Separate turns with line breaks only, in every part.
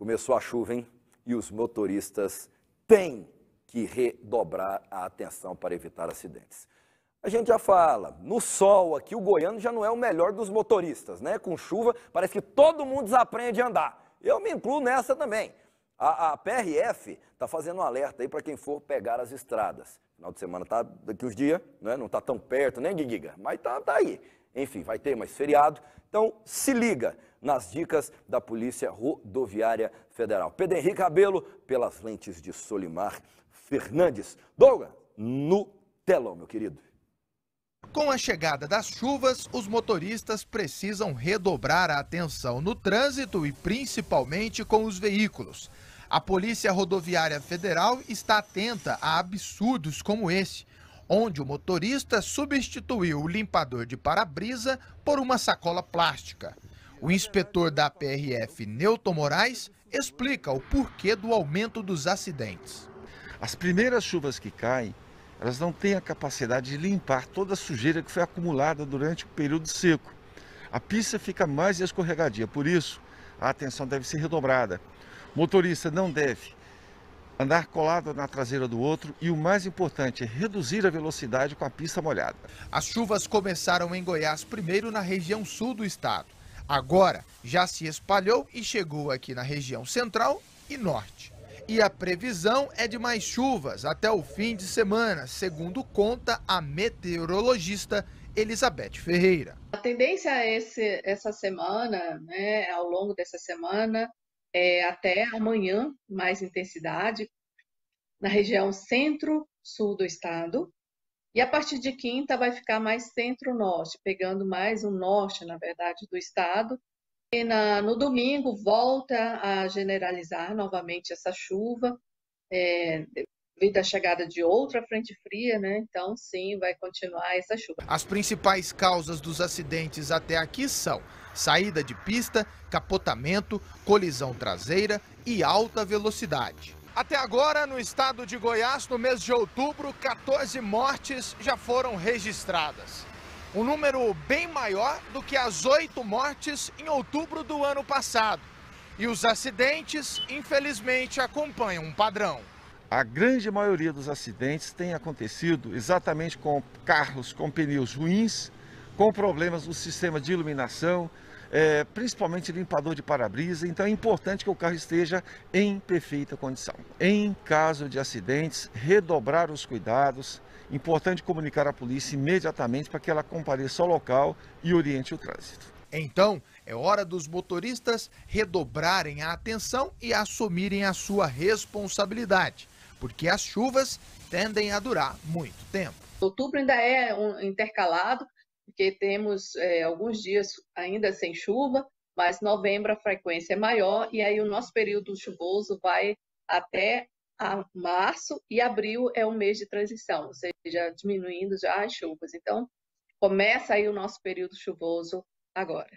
Começou a chuva, hein? E os motoristas têm que redobrar a atenção para evitar acidentes. A gente já fala, no sol aqui o goiano já não é o melhor dos motoristas, né? Com chuva parece que todo mundo desaprende a andar. Eu me incluo nessa também. A, a PRF está fazendo um alerta aí para quem for pegar as estradas. Final de semana está daqui uns dias, né? não está tão perto, nem né, Guiguiga? Mas está tá aí. Enfim, vai ter mais feriado. Então, se liga nas dicas da Polícia Rodoviária Federal. Pedro Henrique Cabelo, pelas lentes de Solimar Fernandes. Douglas, no telão, meu querido. Com a chegada das chuvas,
os motoristas precisam redobrar a atenção no trânsito e principalmente com os veículos. A Polícia Rodoviária Federal está atenta a absurdos como esse, onde o motorista substituiu o limpador de para-brisa por uma sacola plástica. O inspetor da PRF, Neuton Moraes, explica o porquê do aumento dos acidentes. As primeiras chuvas
que caem, elas não têm a capacidade de limpar toda a sujeira que foi acumulada durante o período seco. A pista fica mais escorregadia, por isso a atenção deve ser redobrada. O motorista não deve andar colado na traseira do outro e o
mais importante é reduzir a velocidade com a pista molhada. As chuvas começaram em Goiás primeiro na região sul do estado. Agora já se espalhou e chegou aqui na região central e norte. E a previsão é de mais chuvas até o fim de semana, segundo conta a meteorologista Elizabeth Ferreira.
A tendência é esse, essa semana, né, ao longo dessa semana, é até amanhã, mais intensidade na região centro-sul do estado, e a partir de quinta vai ficar mais centro-norte, pegando mais o norte, na verdade, do estado. E na, no domingo volta a generalizar novamente essa chuva, é, devido à chegada de outra frente fria, né? Então, sim, vai continuar essa chuva.
As principais causas dos acidentes até aqui são saída de pista, capotamento, colisão traseira e alta velocidade. Até agora, no estado de Goiás, no mês de outubro, 14 mortes já foram registradas. Um número bem maior do que as oito mortes em outubro do ano passado. E os acidentes, infelizmente, acompanham um padrão.
A grande maioria dos acidentes tem acontecido exatamente com carros com pneus ruins, com problemas no sistema de iluminação, é, principalmente limpador de para-brisa. Então é importante que o carro esteja em perfeita condição. Em caso de acidentes, redobrar os cuidados. Importante comunicar à polícia imediatamente para que ela compareça ao local
e oriente o trânsito. Então, é hora dos motoristas redobrarem a atenção e assumirem a sua responsabilidade, porque as chuvas
tendem a durar
muito tempo.
Outubro ainda é um intercalado, porque temos é, alguns dias ainda sem chuva, mas novembro a frequência é maior e aí o nosso período chuvoso vai até março e abril é o mês de transição, ou seja, diminuindo já as chuvas. Então, começa aí o nosso período chuvoso agora.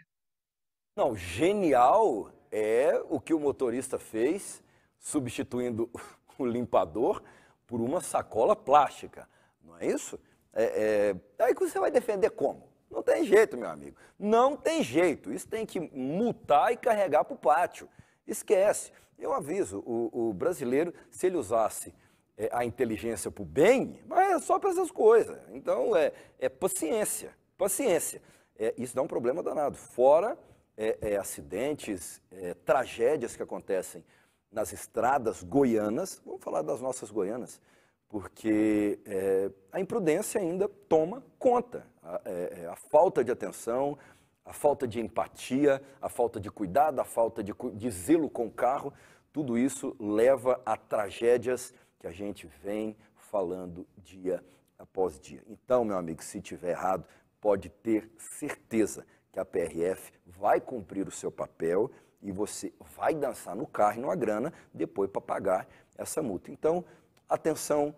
Não, genial é o que o motorista fez, substituindo o limpador por uma sacola plástica, não é isso? É, é, aí você vai defender como? Não tem jeito, meu amigo. Não tem jeito. Isso tem que multar e carregar para o pátio. Esquece. Eu aviso, o, o brasileiro, se ele usasse é, a inteligência para o bem, mas é só para essas coisas. Então, é, é paciência, paciência. É, isso dá um problema danado. Fora é, é, acidentes, é, tragédias que acontecem nas estradas goianas, vamos falar das nossas goianas, porque é, a imprudência ainda toma conta. A, é, é, a, falta de atenção, a falta de empatia, a falta de cuidado, a falta de, de zelo com o carro, tudo isso leva a tragédias que a gente vem falando dia após dia. Então, meu amigo, se tiver errado, pode ter certeza que a PRF vai cumprir o seu papel e você vai dançar no carro e numa grana depois para pagar essa multa. Então, Atenção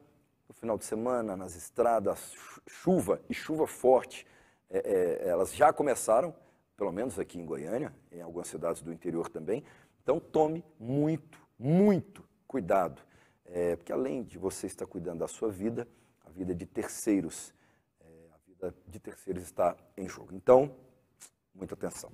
no final de semana, nas estradas, chuva e chuva forte. É, é, elas já começaram, pelo menos aqui em Goiânia, em algumas cidades do interior também. Então tome muito, muito cuidado. É, porque além de você estar cuidando da sua vida, a vida de terceiros, é, a vida de terceiros está em jogo. Então, muita atenção.